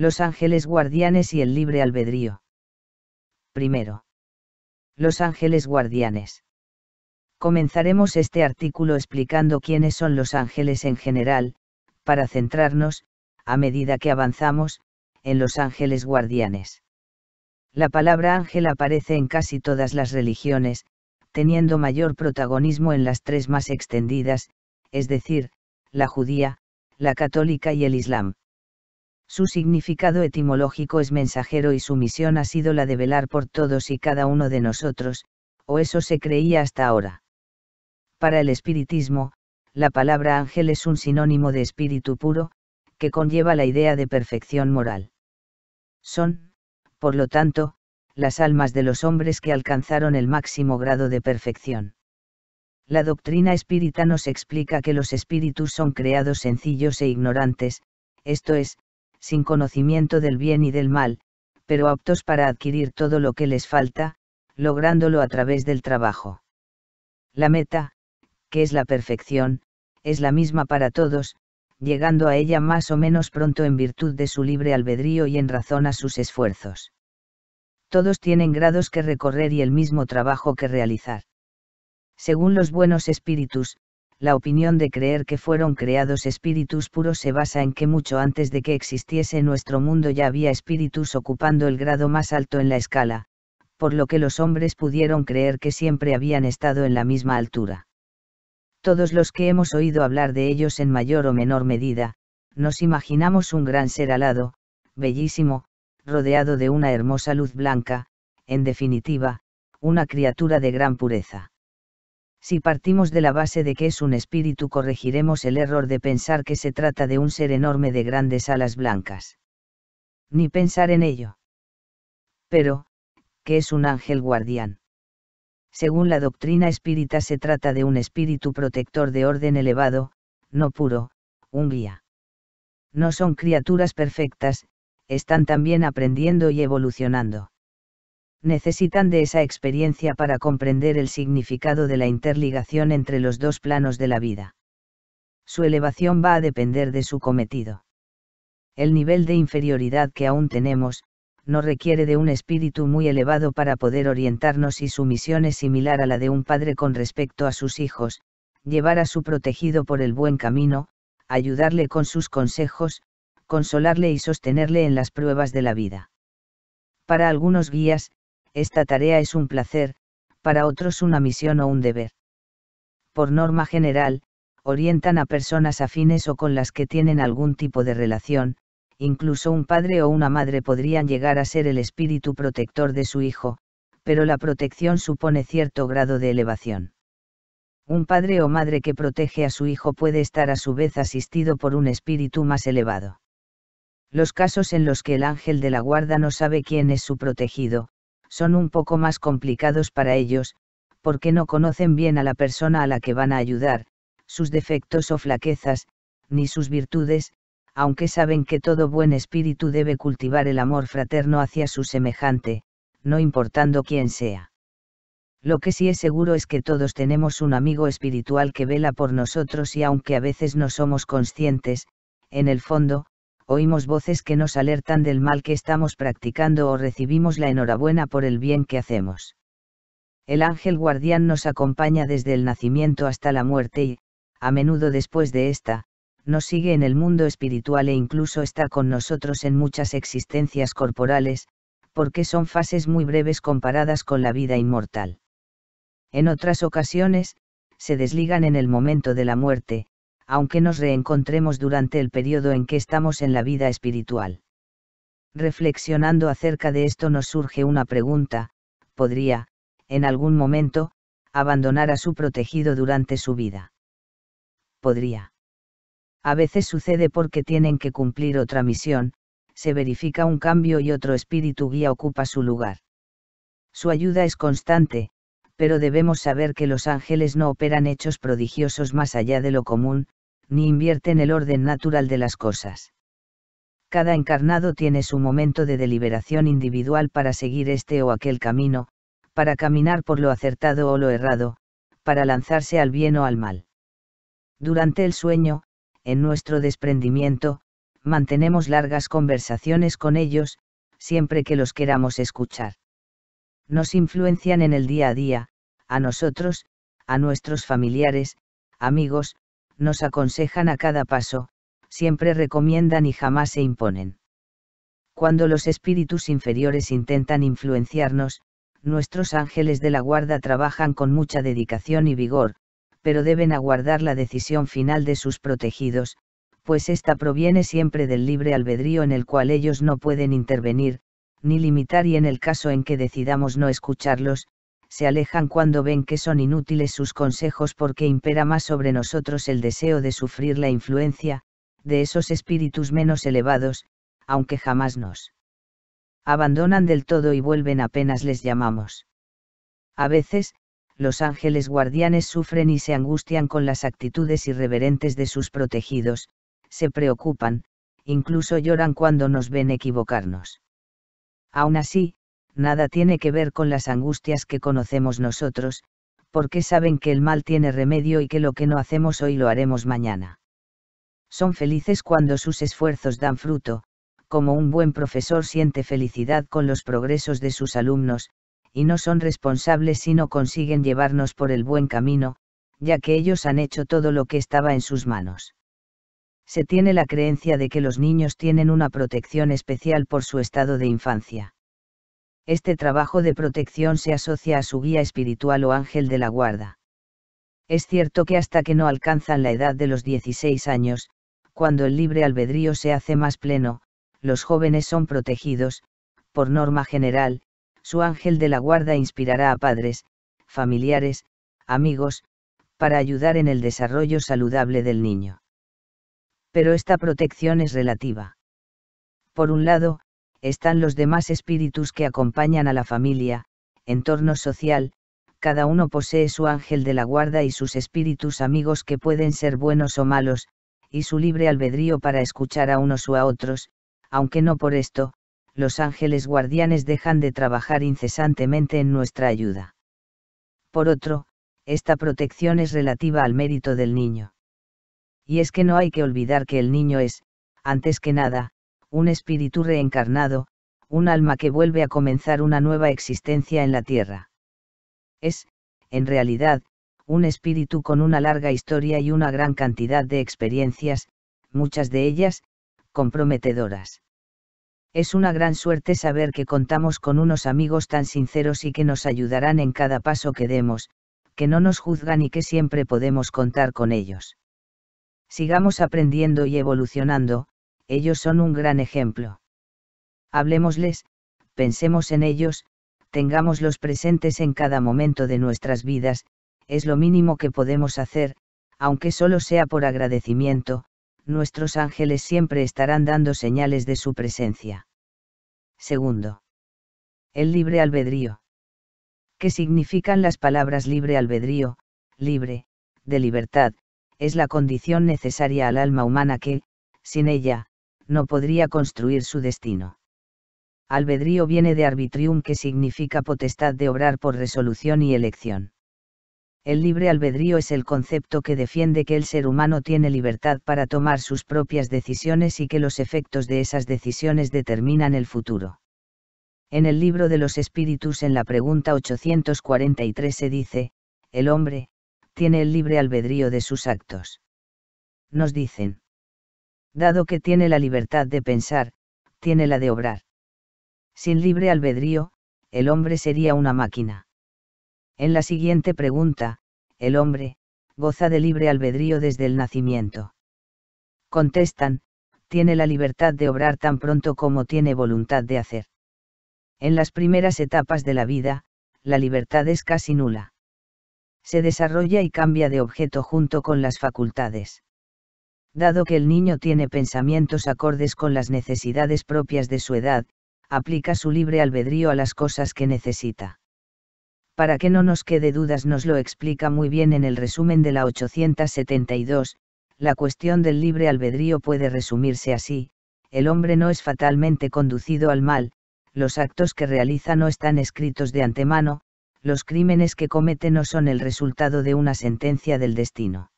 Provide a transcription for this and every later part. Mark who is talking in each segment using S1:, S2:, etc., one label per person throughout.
S1: los ángeles guardianes y el libre albedrío. Primero. Los ángeles guardianes. Comenzaremos este artículo explicando quiénes son los ángeles en general, para centrarnos, a medida que avanzamos, en los ángeles guardianes. La palabra ángel aparece en casi todas las religiones, teniendo mayor protagonismo en las tres más extendidas, es decir, la judía, la católica y el islam. Su significado etimológico es mensajero y su misión ha sido la de velar por todos y cada uno de nosotros, o eso se creía hasta ahora. Para el espiritismo, la palabra ángel es un sinónimo de espíritu puro, que conlleva la idea de perfección moral. Son, por lo tanto, las almas de los hombres que alcanzaron el máximo grado de perfección. La doctrina espírita nos explica que los espíritus son creados sencillos e ignorantes, esto es, sin conocimiento del bien y del mal, pero aptos para adquirir todo lo que les falta, lográndolo a través del trabajo. La meta, que es la perfección, es la misma para todos, llegando a ella más o menos pronto en virtud de su libre albedrío y en razón a sus esfuerzos. Todos tienen grados que recorrer y el mismo trabajo que realizar. Según los buenos espíritus, la opinión de creer que fueron creados espíritus puros se basa en que mucho antes de que existiese nuestro mundo ya había espíritus ocupando el grado más alto en la escala, por lo que los hombres pudieron creer que siempre habían estado en la misma altura. Todos los que hemos oído hablar de ellos en mayor o menor medida, nos imaginamos un gran ser alado, bellísimo, rodeado de una hermosa luz blanca, en definitiva, una criatura de gran pureza si partimos de la base de que es un espíritu corregiremos el error de pensar que se trata de un ser enorme de grandes alas blancas. Ni pensar en ello. Pero, ¿qué es un ángel guardián. Según la doctrina espírita se trata de un espíritu protector de orden elevado, no puro, un guía. No son criaturas perfectas, están también aprendiendo y evolucionando necesitan de esa experiencia para comprender el significado de la interligación entre los dos planos de la vida. Su elevación va a depender de su cometido. El nivel de inferioridad que aún tenemos, no requiere de un espíritu muy elevado para poder orientarnos y su misión es similar a la de un padre con respecto a sus hijos, llevar a su protegido por el buen camino, ayudarle con sus consejos, consolarle y sostenerle en las pruebas de la vida. Para algunos guías, esta tarea es un placer, para otros una misión o un deber. Por norma general, orientan a personas afines o con las que tienen algún tipo de relación, incluso un padre o una madre podrían llegar a ser el espíritu protector de su hijo, pero la protección supone cierto grado de elevación. Un padre o madre que protege a su hijo puede estar a su vez asistido por un espíritu más elevado. Los casos en los que el ángel de la guarda no sabe quién es su protegido, son un poco más complicados para ellos, porque no conocen bien a la persona a la que van a ayudar, sus defectos o flaquezas, ni sus virtudes, aunque saben que todo buen espíritu debe cultivar el amor fraterno hacia su semejante, no importando quién sea. Lo que sí es seguro es que todos tenemos un amigo espiritual que vela por nosotros y aunque a veces no somos conscientes, en el fondo, oímos voces que nos alertan del mal que estamos practicando o recibimos la enhorabuena por el bien que hacemos. El ángel guardián nos acompaña desde el nacimiento hasta la muerte y, a menudo después de esta, nos sigue en el mundo espiritual e incluso está con nosotros en muchas existencias corporales, porque son fases muy breves comparadas con la vida inmortal. En otras ocasiones, se desligan en el momento de la muerte, aunque nos reencontremos durante el periodo en que estamos en la vida espiritual. Reflexionando acerca de esto nos surge una pregunta, ¿podría, en algún momento, abandonar a su protegido durante su vida? Podría. A veces sucede porque tienen que cumplir otra misión, se verifica un cambio y otro espíritu guía ocupa su lugar. Su ayuda es constante, pero debemos saber que los ángeles no operan hechos prodigiosos más allá de lo común, ni invierte en el orden natural de las cosas. Cada encarnado tiene su momento de deliberación individual para seguir este o aquel camino, para caminar por lo acertado o lo errado, para lanzarse al bien o al mal. Durante el sueño, en nuestro desprendimiento, mantenemos largas conversaciones con ellos, siempre que los queramos escuchar. Nos influencian en el día a día, a nosotros, a nuestros familiares, amigos, nos aconsejan a cada paso, siempre recomiendan y jamás se imponen. Cuando los espíritus inferiores intentan influenciarnos, nuestros ángeles de la guarda trabajan con mucha dedicación y vigor, pero deben aguardar la decisión final de sus protegidos, pues ésta proviene siempre del libre albedrío en el cual ellos no pueden intervenir, ni limitar y en el caso en que decidamos no escucharlos, se alejan cuando ven que son inútiles sus consejos porque impera más sobre nosotros el deseo de sufrir la influencia, de esos espíritus menos elevados, aunque jamás nos abandonan del todo y vuelven apenas les llamamos. A veces, los ángeles guardianes sufren y se angustian con las actitudes irreverentes de sus protegidos, se preocupan, incluso lloran cuando nos ven equivocarnos. Aún así, nada tiene que ver con las angustias que conocemos nosotros, porque saben que el mal tiene remedio y que lo que no hacemos hoy lo haremos mañana. Son felices cuando sus esfuerzos dan fruto, como un buen profesor siente felicidad con los progresos de sus alumnos, y no son responsables si no consiguen llevarnos por el buen camino, ya que ellos han hecho todo lo que estaba en sus manos. Se tiene la creencia de que los niños tienen una protección especial por su estado de infancia. Este trabajo de protección se asocia a su guía espiritual o ángel de la guarda. Es cierto que hasta que no alcanzan la edad de los 16 años, cuando el libre albedrío se hace más pleno, los jóvenes son protegidos, por norma general, su ángel de la guarda inspirará a padres, familiares, amigos, para ayudar en el desarrollo saludable del niño. Pero esta protección es relativa. Por un lado, están los demás espíritus que acompañan a la familia, entorno social, cada uno posee su ángel de la guarda y sus espíritus amigos que pueden ser buenos o malos, y su libre albedrío para escuchar a unos o a otros, aunque no por esto, los ángeles guardianes dejan de trabajar incesantemente en nuestra ayuda. Por otro, esta protección es relativa al mérito del niño. Y es que no hay que olvidar que el niño es, antes que nada, un espíritu reencarnado, un alma que vuelve a comenzar una nueva existencia en la tierra. Es, en realidad, un espíritu con una larga historia y una gran cantidad de experiencias, muchas de ellas, comprometedoras. Es una gran suerte saber que contamos con unos amigos tan sinceros y que nos ayudarán en cada paso que demos, que no nos juzgan y que siempre podemos contar con ellos. Sigamos aprendiendo y evolucionando, ellos son un gran ejemplo. Hablemosles, pensemos en ellos, tengámoslos presentes en cada momento de nuestras vidas, es lo mínimo que podemos hacer, aunque solo sea por agradecimiento, nuestros ángeles siempre estarán dando señales de su presencia. Segundo. El libre albedrío. ¿Qué significan las palabras libre albedrío, libre, de libertad? Es la condición necesaria al alma humana que, sin ella, no podría construir su destino. Albedrío viene de arbitrium que significa potestad de obrar por resolución y elección. El libre albedrío es el concepto que defiende que el ser humano tiene libertad para tomar sus propias decisiones y que los efectos de esas decisiones determinan el futuro. En el libro de los espíritus en la pregunta 843 se dice, el hombre, tiene el libre albedrío de sus actos. Nos dicen. Dado que tiene la libertad de pensar, tiene la de obrar. Sin libre albedrío, el hombre sería una máquina. En la siguiente pregunta, el hombre, goza de libre albedrío desde el nacimiento. Contestan, tiene la libertad de obrar tan pronto como tiene voluntad de hacer. En las primeras etapas de la vida, la libertad es casi nula. Se desarrolla y cambia de objeto junto con las facultades. Dado que el niño tiene pensamientos acordes con las necesidades propias de su edad, aplica su libre albedrío a las cosas que necesita. Para que no nos quede dudas nos lo explica muy bien en el resumen de la 872, la cuestión del libre albedrío puede resumirse así, el hombre no es fatalmente conducido al mal, los actos que realiza no están escritos de antemano, los crímenes que comete no son el resultado de una sentencia del destino.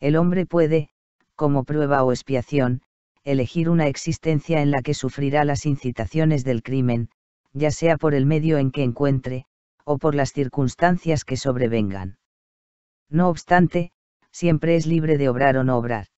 S1: El hombre puede, como prueba o expiación, elegir una existencia en la que sufrirá las incitaciones del crimen, ya sea por el medio en que encuentre, o por las circunstancias que sobrevengan. No obstante, siempre es libre de obrar o no obrar.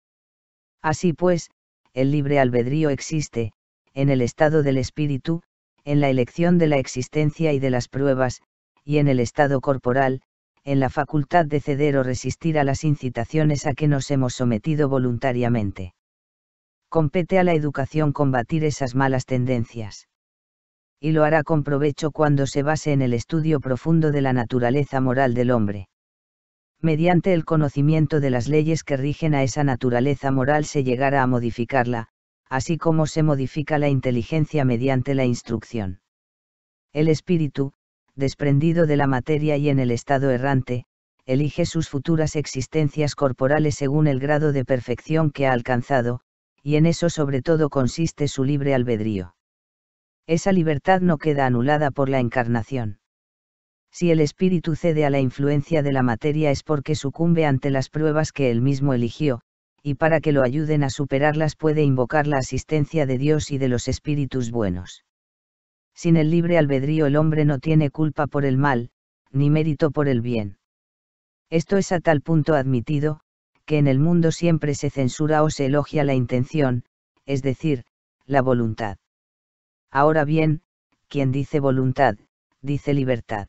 S1: Así pues, el libre albedrío existe, en el estado del espíritu, en la elección de la existencia y de las pruebas, y en el estado corporal, en la facultad de ceder o resistir a las incitaciones a que nos hemos sometido voluntariamente. Compete a la educación combatir esas malas tendencias. Y lo hará con provecho cuando se base en el estudio profundo de la naturaleza moral del hombre. Mediante el conocimiento de las leyes que rigen a esa naturaleza moral se llegará a modificarla, así como se modifica la inteligencia mediante la instrucción. El espíritu, desprendido de la materia y en el estado errante, elige sus futuras existencias corporales según el grado de perfección que ha alcanzado, y en eso sobre todo consiste su libre albedrío. Esa libertad no queda anulada por la encarnación. Si el espíritu cede a la influencia de la materia es porque sucumbe ante las pruebas que él mismo eligió, y para que lo ayuden a superarlas puede invocar la asistencia de Dios y de los espíritus buenos. Sin el libre albedrío el hombre no tiene culpa por el mal, ni mérito por el bien. Esto es a tal punto admitido, que en el mundo siempre se censura o se elogia la intención, es decir, la voluntad. Ahora bien, quien dice voluntad, dice libertad.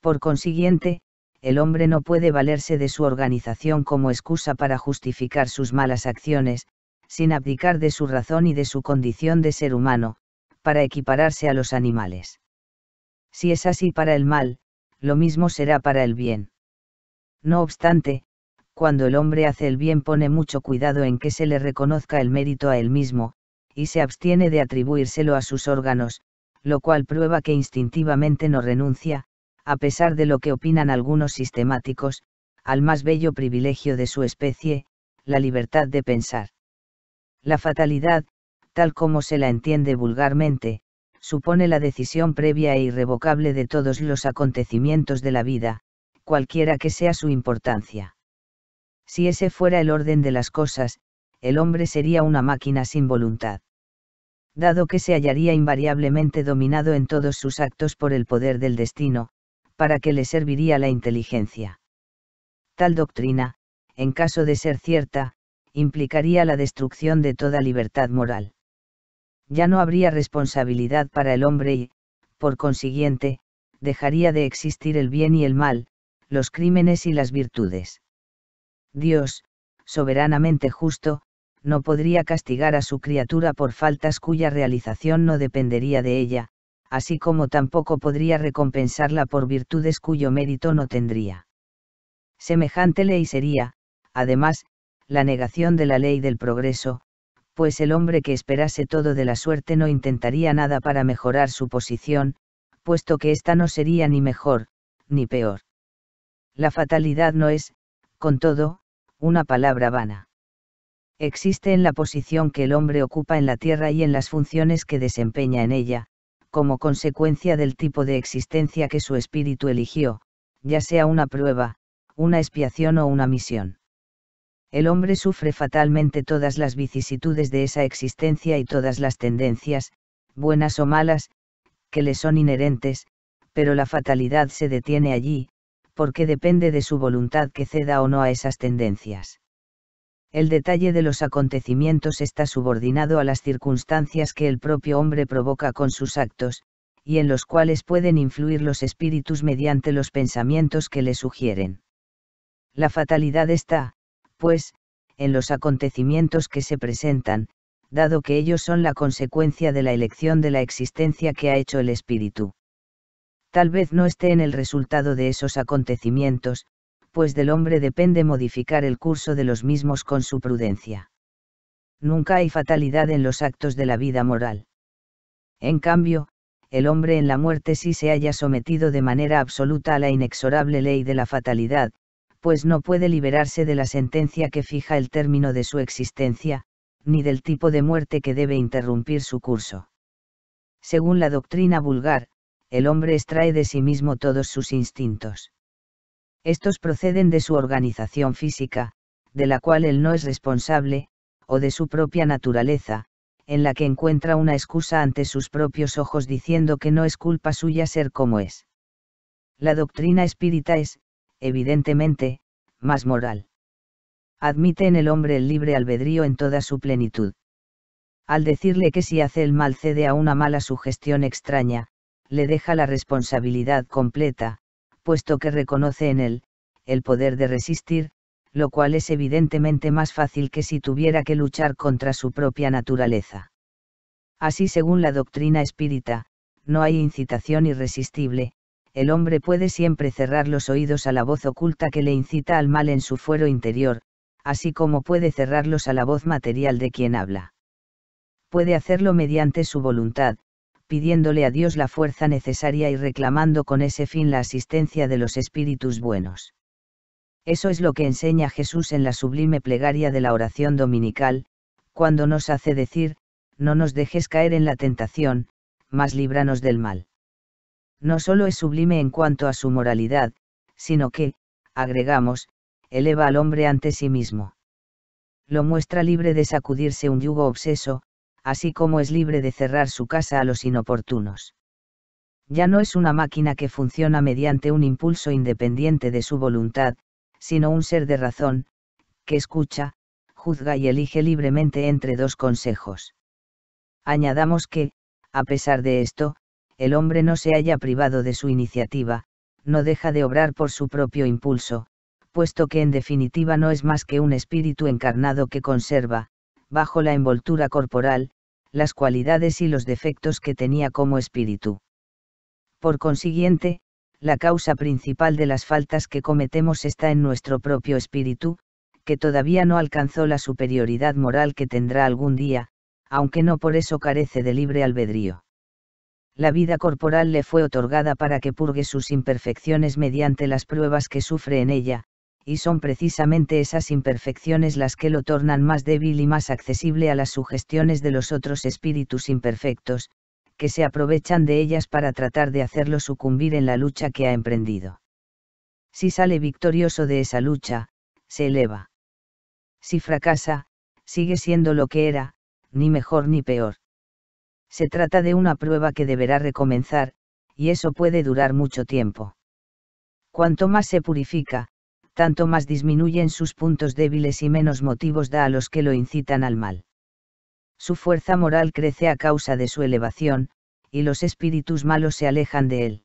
S1: Por consiguiente, el hombre no puede valerse de su organización como excusa para justificar sus malas acciones, sin abdicar de su razón y de su condición de ser humano, para equipararse a los animales. Si es así para el mal, lo mismo será para el bien. No obstante, cuando el hombre hace el bien pone mucho cuidado en que se le reconozca el mérito a él mismo, y se abstiene de atribuírselo a sus órganos, lo cual prueba que instintivamente no renuncia, a pesar de lo que opinan algunos sistemáticos, al más bello privilegio de su especie, la libertad de pensar. La fatalidad, tal como se la entiende vulgarmente, supone la decisión previa e irrevocable de todos los acontecimientos de la vida, cualquiera que sea su importancia. Si ese fuera el orden de las cosas, el hombre sería una máquina sin voluntad. Dado que se hallaría invariablemente dominado en todos sus actos por el poder del destino, para qué le serviría la inteligencia. Tal doctrina, en caso de ser cierta, implicaría la destrucción de toda libertad moral ya no habría responsabilidad para el hombre y, por consiguiente, dejaría de existir el bien y el mal, los crímenes y las virtudes. Dios, soberanamente justo, no podría castigar a su criatura por faltas cuya realización no dependería de ella, así como tampoco podría recompensarla por virtudes cuyo mérito no tendría. Semejante ley sería, además, la negación de la ley del progreso, pues el hombre que esperase todo de la suerte no intentaría nada para mejorar su posición, puesto que ésta no sería ni mejor, ni peor. La fatalidad no es, con todo, una palabra vana. Existe en la posición que el hombre ocupa en la Tierra y en las funciones que desempeña en ella, como consecuencia del tipo de existencia que su espíritu eligió, ya sea una prueba, una expiación o una misión el hombre sufre fatalmente todas las vicisitudes de esa existencia y todas las tendencias, buenas o malas, que le son inherentes, pero la fatalidad se detiene allí, porque depende de su voluntad que ceda o no a esas tendencias. El detalle de los acontecimientos está subordinado a las circunstancias que el propio hombre provoca con sus actos, y en los cuales pueden influir los espíritus mediante los pensamientos que le sugieren. La fatalidad está, pues, en los acontecimientos que se presentan, dado que ellos son la consecuencia de la elección de la existencia que ha hecho el espíritu. Tal vez no esté en el resultado de esos acontecimientos, pues del hombre depende modificar el curso de los mismos con su prudencia. Nunca hay fatalidad en los actos de la vida moral. En cambio, el hombre en la muerte sí se haya sometido de manera absoluta a la inexorable ley de la fatalidad, pues no puede liberarse de la sentencia que fija el término de su existencia, ni del tipo de muerte que debe interrumpir su curso. Según la doctrina vulgar, el hombre extrae de sí mismo todos sus instintos. Estos proceden de su organización física, de la cual él no es responsable, o de su propia naturaleza, en la que encuentra una excusa ante sus propios ojos diciendo que no es culpa suya ser como es. La doctrina espírita es, evidentemente, más moral. Admite en el hombre el libre albedrío en toda su plenitud. Al decirle que si hace el mal cede a una mala sugestión extraña, le deja la responsabilidad completa, puesto que reconoce en él, el poder de resistir, lo cual es evidentemente más fácil que si tuviera que luchar contra su propia naturaleza. Así según la doctrina espírita, no hay incitación irresistible, el hombre puede siempre cerrar los oídos a la voz oculta que le incita al mal en su fuero interior, así como puede cerrarlos a la voz material de quien habla. Puede hacerlo mediante su voluntad, pidiéndole a Dios la fuerza necesaria y reclamando con ese fin la asistencia de los espíritus buenos. Eso es lo que enseña Jesús en la sublime plegaria de la oración dominical, cuando nos hace decir, no nos dejes caer en la tentación, mas líbranos del mal no solo es sublime en cuanto a su moralidad, sino que, agregamos, eleva al hombre ante sí mismo. Lo muestra libre de sacudirse un yugo obseso, así como es libre de cerrar su casa a los inoportunos. Ya no es una máquina que funciona mediante un impulso independiente de su voluntad, sino un ser de razón, que escucha, juzga y elige libremente entre dos consejos. Añadamos que, a pesar de esto, el hombre no se haya privado de su iniciativa, no deja de obrar por su propio impulso, puesto que en definitiva no es más que un espíritu encarnado que conserva, bajo la envoltura corporal, las cualidades y los defectos que tenía como espíritu. Por consiguiente, la causa principal de las faltas que cometemos está en nuestro propio espíritu, que todavía no alcanzó la superioridad moral que tendrá algún día, aunque no por eso carece de libre albedrío la vida corporal le fue otorgada para que purgue sus imperfecciones mediante las pruebas que sufre en ella, y son precisamente esas imperfecciones las que lo tornan más débil y más accesible a las sugestiones de los otros espíritus imperfectos, que se aprovechan de ellas para tratar de hacerlo sucumbir en la lucha que ha emprendido. Si sale victorioso de esa lucha, se eleva. Si fracasa, sigue siendo lo que era, ni mejor ni peor. Se trata de una prueba que deberá recomenzar, y eso puede durar mucho tiempo. Cuanto más se purifica, tanto más disminuyen sus puntos débiles y menos motivos da a los que lo incitan al mal. Su fuerza moral crece a causa de su elevación, y los espíritus malos se alejan de él.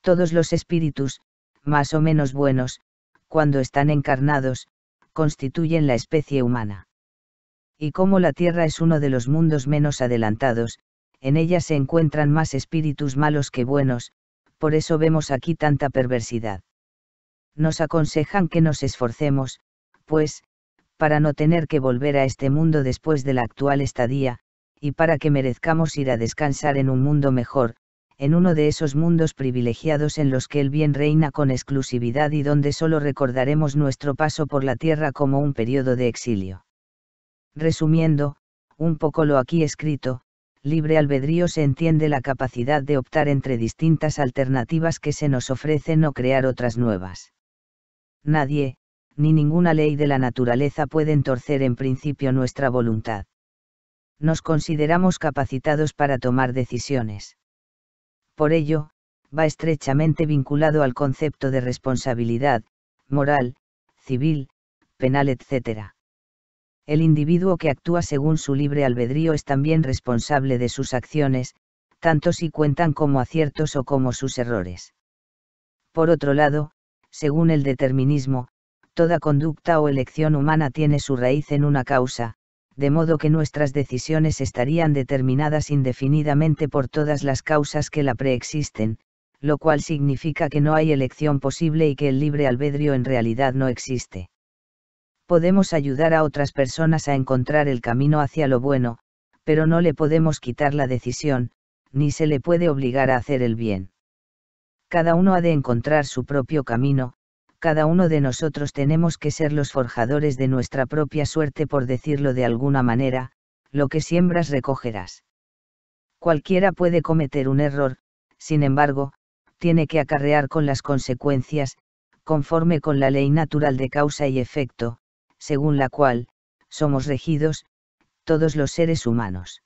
S1: Todos los espíritus, más o menos buenos, cuando están encarnados, constituyen la especie humana y como la Tierra es uno de los mundos menos adelantados, en ella se encuentran más espíritus malos que buenos, por eso vemos aquí tanta perversidad. Nos aconsejan que nos esforcemos, pues, para no tener que volver a este mundo después de la actual estadía, y para que merezcamos ir a descansar en un mundo mejor, en uno de esos mundos privilegiados en los que el bien reina con exclusividad y donde solo recordaremos nuestro paso por la tierra como un periodo de exilio. Resumiendo, un poco lo aquí escrito, libre albedrío se entiende la capacidad de optar entre distintas alternativas que se nos ofrecen o crear otras nuevas. Nadie, ni ninguna ley de la naturaleza pueden entorcer en principio nuestra voluntad. Nos consideramos capacitados para tomar decisiones. Por ello, va estrechamente vinculado al concepto de responsabilidad, moral, civil, penal, etc. El individuo que actúa según su libre albedrío es también responsable de sus acciones, tanto si cuentan como aciertos o como sus errores. Por otro lado, según el determinismo, toda conducta o elección humana tiene su raíz en una causa, de modo que nuestras decisiones estarían determinadas indefinidamente por todas las causas que la preexisten, lo cual significa que no hay elección posible y que el libre albedrío en realidad no existe podemos ayudar a otras personas a encontrar el camino hacia lo bueno, pero no le podemos quitar la decisión, ni se le puede obligar a hacer el bien. Cada uno ha de encontrar su propio camino, cada uno de nosotros tenemos que ser los forjadores de nuestra propia suerte por decirlo de alguna manera, lo que siembras recogerás. Cualquiera puede cometer un error, sin embargo, tiene que acarrear con las consecuencias, conforme con la ley natural de causa y efecto, según la cual, somos regidos, todos los seres humanos.